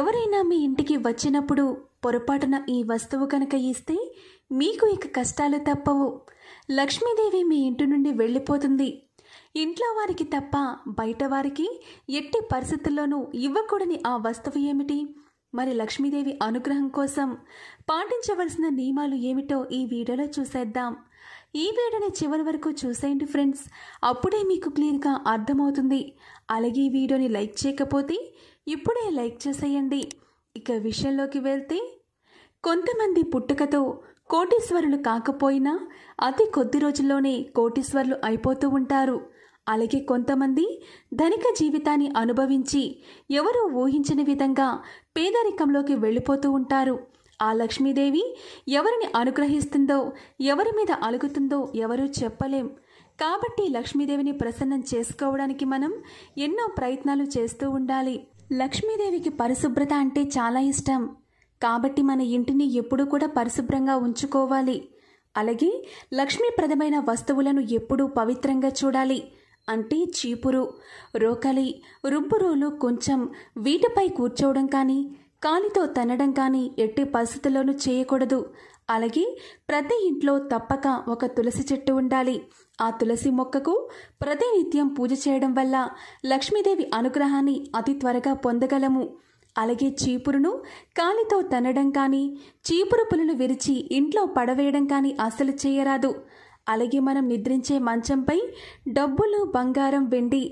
ఎవరైనా మీ ఇంటికి వచ్చినప్పుడు పొరపాటున ఈ వస్తువు కనుక ఇస్తే మీకు ఇక కష్టాలు తప్పవు లక్ష్మీదేవి మీ ఇంటి నుండి వెళ్ళిపోతుంది ఇంట్లో వారికి తప్ప బయట వారికి ఎట్టి పరిస్థితుల్లోనూ ఇవ్వకూడని ఆ వస్తువు ఏమిటి మరి లక్ష్మీదేవి అనుగ్రహం కోసం పాటించవలసిన నియమాలు ఏమిటో ఈ వీడియోలో చూసేద్దాం ఈ వీడియోని చివరి వరకు చూసేయండి ఫ్రెండ్స్ అప్పుడే మీకు క్లియర్గా అర్థమవుతుంది అలాగే ఈ వీడియోని లైక్ చేయకపోతే ఇప్పుడే లైక్ చేసేయండి ఇక విషయంలోకి వెళ్తే కొంతమంది పుట్టుకతో కోటీశ్వరులు కాకపోయినా అతి కొద్ది రోజుల్లోనే కోటీశ్వరులు అయిపోతూ ఉంటారు అలాగే కొంతమంది ధనిక జీవితాన్ని అనుభవించి ఎవరూ ఊహించని విధంగా పేదరికంలోకి వెళ్ళిపోతూ ఉంటారు ఆ లక్ష్మీదేవి ఎవరిని అనుగ్రహిస్తుందో ఎవరి మీద అలుగుతుందో ఎవరూ చెప్పలేం కాబట్టి లక్ష్మీదేవిని ప్రసన్నం చేసుకోవడానికి మనం ఎన్నో ప్రయత్నాలు చేస్తూ ఉండాలి లక్ష్మీదేవికి పరిశుభ్రత అంటే చాలా ఇష్టం కాబట్టి మన ఇంటిని ఎప్పుడూ కూడా పరిశుభ్రంగా ఉంచుకోవాలి అలాగే లక్ష్మీప్రదమైన వస్తువులను ఎప్పుడూ పవిత్రంగా చూడాలి అంటే చీపురు రోకలి రుబ్బురోలు కొంచెం వీటిపై కూర్చోవడం కానీ కాలితో తనడం కానీ ఎట్టి పరిస్థితుల్లోనూ చేయకూడదు అలాగే ప్రతి ఇంట్లో తప్పక ఒక తులసి చెట్టు ఉండాలి ఆ తులసి మొక్కకు ప్రతినిత్యం పూజ చేయడం వల్ల లక్ష్మీదేవి అనుగ్రహాన్ని అతి త్వరగా పొందగలము అలాగే చీపురును కాలితో తనడం కానీ చీపురు పులును విరిచి ఇంట్లో పడవేయడం కానీ అసలు చేయరాదు అలాగే మనం నిద్రించే మంచంపై డబ్బులు బంగారం వెండి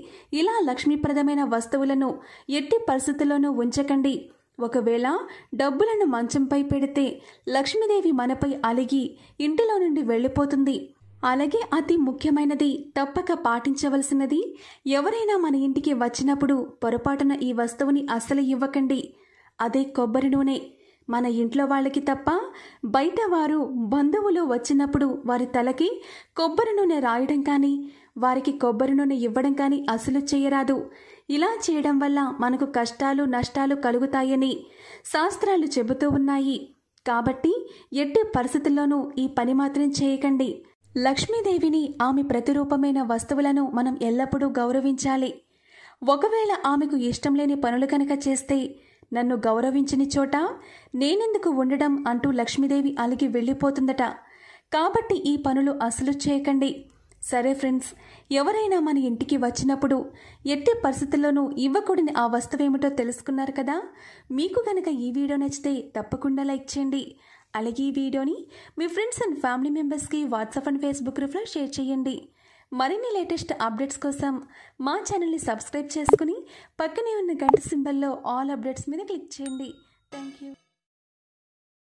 ఇలా లక్ష్మీప్రదమైన వస్తువులను ఎట్టి పరిస్థితుల్లోనూ ఉంచకండి ఒకవేళ డబ్బులను మంచంపై పెడితే లక్ష్మీదేవి మనపై అలిగి ఇంటిలో నుండి వెళ్ళిపోతుంది అలాగే అతి ముఖ్యమైనది తప్పక పాటించవలసినది ఎవరైనా మన ఇంటికి వచ్చినప్పుడు పొరపాటున ఈ వస్తువుని అసలు ఇవ్వకండి అదే కొబ్బరి నూనె మన ఇంట్లో వాళ్ళకి తప్ప బయట వారు బంధువులు వచ్చినప్పుడు వారి తలకి కొబ్బరి నూనె రాయడం కానీ వారికి కొబ్బరి నూనె ఇవ్వడం కానీ అసలు చేయరాదు ఇలా చేయడం వల్ల మనకు కష్టాలు నష్టాలు కలుగుతాయని శాస్త్రాలు చెబుతూ ఉన్నాయి కాబట్టి ఎట్టి పరిస్థితుల్లోనూ ఈ పని మాత్రం చేయకండి లక్ష్మీదేవిని ఆమె ప్రతిరూపమైన వస్తువులను మనం ఎల్లప్పుడూ గౌరవించాలి ఒకవేళ ఆమెకు ఇష్టం లేని పనులు కనుక చేస్తే నన్ను గౌరవించని చోట నేనెందుకు ఉండడం అంటూ లక్ష్మీదేవి అలిగి వెళ్ళిపోతుందట కాబట్టి ఈ పనులు అసలు చేయకండి సరే ఫ్రెండ్స్ ఎవరైనా మన ఇంటికి వచ్చినప్పుడు ఎట్టి పరిస్థితుల్లోనూ ఇవ్వకూడని ఆ వస్తువేమిటో తెలుసుకున్నారు కదా మీకు కనుక ఈ వీడియో నచ్చితే తప్పకుండా లైక్ చేయండి అలాగే ఈ వీడియోని మీ ఫ్రెండ్స్ అండ్ ఫ్యామిలీ మెంబర్స్కి వాట్సాప్ అండ్ ఫేస్బుక్ గ్రూప్లో షేర్ చేయండి మరిన్ని లేటెస్ట్ అప్డేట్స్ కోసం మా ఛానల్ని సబ్స్క్రైబ్ చేసుకుని పక్కనే ఉన్న గంట సింబల్లో ఆల్ అప్డేట్స్ మీద క్లిక్ చేయండి థ్యాంక్ యూ